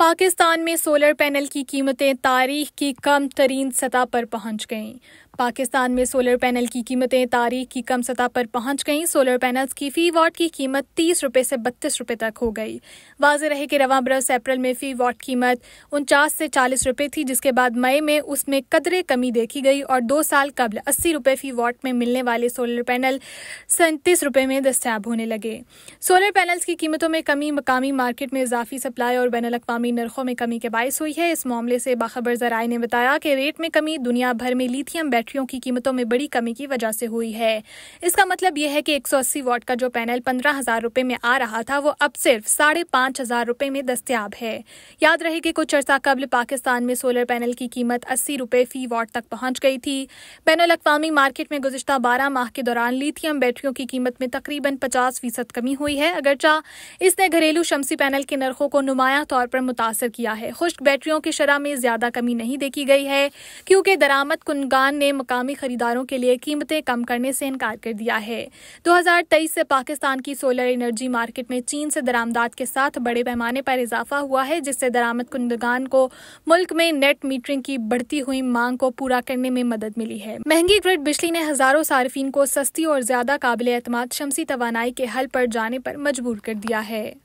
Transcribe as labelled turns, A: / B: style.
A: पाकिस्तान में solar panel की कीमतें तारीख की कम तरीन सतह पर पहुंच गईं पाकिस्तान में सोलर पैनल की कीमतें तारीख की कम सतह पर पहुंच गईं सोलर पैनल्स की फ़ी वाट की कीमत तीस रुपये से बत्तीस रुपये तक हो गई वाज रहे कि रवा बरस अप्रैल में फ़ी वाट कीमत उनचास से चालीस रुपये थी जिसके बाद मई में उसमें कदरे कमी देखी गई और दो साल कबल अस्सी रुपये फ़ी वाट में मिलने वाले सोलर पैनल सैंतीस रुपये में दस्तियाब होने लगे सोलर पैनल्स की कीमतों में कमी मकामी मार्केट में इजाफी सप्लाई और बैन अवी आलमी नरखों में कमी के बायस हुई है इस मामले से बाखबर जराए ने बताया कि रेट में कमी दुनिया भर में लिथियम बैटरियों की कीमतों में बड़ी कमी की वजह से हुई है इसका मतलब यह है कि एक सौ अस्सी वाट का जो पैनल पंद्रह हजार रूपये में आ रहा था वो अब सिर्फ साढ़े पांच हजार रूपये में दस्तियाब है याद रहे कि कुछ अर्सा कबल पाकिस्तान में सोलर पैनल की कीमत अस्सी रूपये फी वाट तक पहुँच गई थी बैन अवी मार्केट में गुजशत बारह माह के दौरान लिथियम बैटरियों की कीमत में तकरीबन पचास फीसद कमी हुई है अगरचा इसने घरेलू शमसी पैनल के नरखों को नुमाया तौर पर मुतासर किया है खुश्क बैटरियों की शरह में ज़्यादा कमी नहीं देखी गई है क्योंकि दरामद कुनगान ने मकामी खरीदारों के लिए कीमतें कम करने से इनकार कर दिया है दो हज़ार तेईस से पाकिस्तान की सोलर एनर्जी मार्केट में चीन से दरामदाद के साथ बड़े पैमाने पर इजाफा हुआ है जिससे दरामद कुनगान को मुल्क में नेट मीटरिंग की बढ़ती हुई मांग को पूरा करने में मदद मिली है महंगी ग्रिड बिजली ने हजारों सार्फिन को सस्ती और ज्यादा काबिल एतम शमसी तोानाई के हल पर जाने पर मजबूर कर दिया है